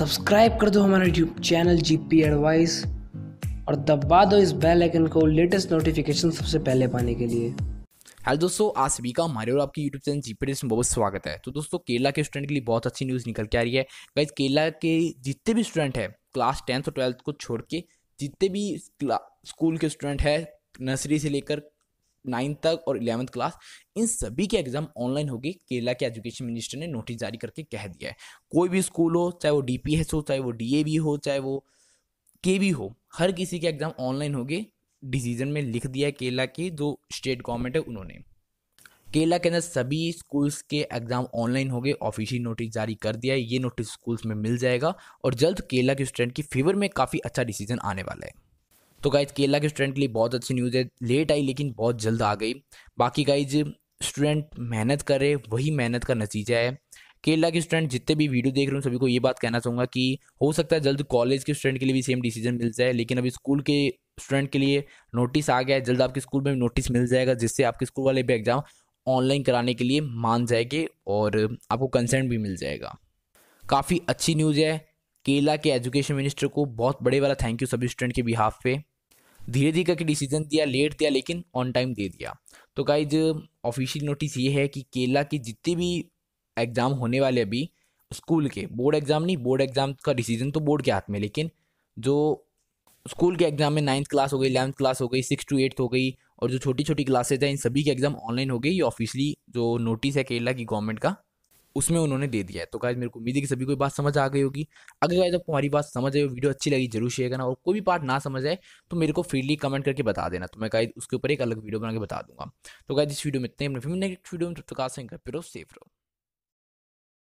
subscribe कर दो हमारा YouTube channel G P advice और दबा दो इस बेल आइकन को लेटेस्ट नोटिफिकेशन सबसे पहले पाने के लिए हेलो दोस्तों आज सभी का हमारे और आपकी यूट्यूब चैनल जी जीपी में बहुत स्वागत है तो दोस्तों केरला के स्टूडेंट के लिए बहुत अच्छी न्यूज़ निकल के आ रही है गाइज केरला के जितने भी स्टूडेंट हैं क्लास टेंथ और ट्वेल्थ को छोड़ के जितने भी स्कूल के स्टूडेंट हैं नर्सरी से लेकर नाइन्थ तक और इलेवंथ क्लास इन सभी के एग्ज़ाम ऑनलाइन होगी केरला के एजुकेशन मिनिस्टर ने नोटिस जारी करके कह दिया है कोई भी स्कूल हो चाहे वो डी हो चाहे वो डीएवी हो चाहे वो के भी हो हर किसी के एग्ज़ाम ऑनलाइन होंगे डिसीजन में लिख दिया है केरला की के, जो स्टेट गवर्नमेंट है उन्होंने केरला के अंदर सभी स्कूल्स के एग्ज़ाम ऑनलाइन हो गए ऑफिशियल नोटिस जारी कर दिया है ये नोटिस स्कूल्स में मिल जाएगा और जल्द केरला के स्टूडेंट की फेवर में काफ़ी अच्छा डिसीजन आने वाला है तो गाइज केरला के स्टूडेंट के लिए बहुत अच्छी न्यूज़ है लेट आई लेकिन बहुत जल्द आ गई बाकी गाइज स्टूडेंट मेहनत करे वही मेहनत का नतीजा है केला के स्टूडेंट जितने भी वीडियो देख रहे हो सभी को ये बात कहना चाहूँगा कि हो सकता है जल्द कॉलेज के स्टूडेंट के लिए भी सेम डिसीजन मिल जाए लेकिन अभी स्कूल के स्टूडेंट के लिए नोटिस आ गया है जल्द आपके स्कूल में नोटिस मिल जाएगा जिससे आपके स्कूल वाले भी एग्ज़ाम ऑनलाइन कराने के लिए मान जाएंगे और आपको कंसेंट भी मिल जाएगा काफ़ी अच्छी न्यूज़ है केला के एजुकेशन मिनिस्टर को बहुत बड़े वाला थैंक यू सभी स्टूडेंट के बिहाफ पे धीरे धीरे करके डिसीजन दिया लेट दिया लेकिन ऑन टाइम दे दिया तो गाइज ऑफिशियल नोटिस ये है कि केरला की जितने भी एग्ज़ाम होने वाले अभी स्कूल के बोर्ड एग्ज़ाम नहीं बोर्ड एग्ज़ाम का डिसीजन तो बोर्ड के हाथ में लेकिन जो स्कूल के एग्ज़ाम में नाइन्थ क्लास हो गई इलेवंथ क्लास हो गई सिक्स टू एट्थ हो गई और जो छोटी छोटी क्लासेज हैं इन सभी के एग्ज़ाम ऑनलाइन हो गई ये ऑफिशियली जो नोटिस है केरला की गवर्नमेंट का उसमें उन्होंने दे दिया है तो गाइज मेरे को उम्मीद है कि सभी को बात समझ आ गई होगी अगर गाइज आपको हमारी बात समझ आए वीडियो अच्छी लगी जरूर शेयर करना और कोई भी पार्ट ना समझ आए तो मेरे को फ्रीली कमेंट करके बता देना तो मैं गाइज उसके ऊपर एक अलग वीडियो बना के बता दूंगा तो गाइज इस वीडियो में इतने नेक्स्ट वीडियो में तब तक आ सेफ रहो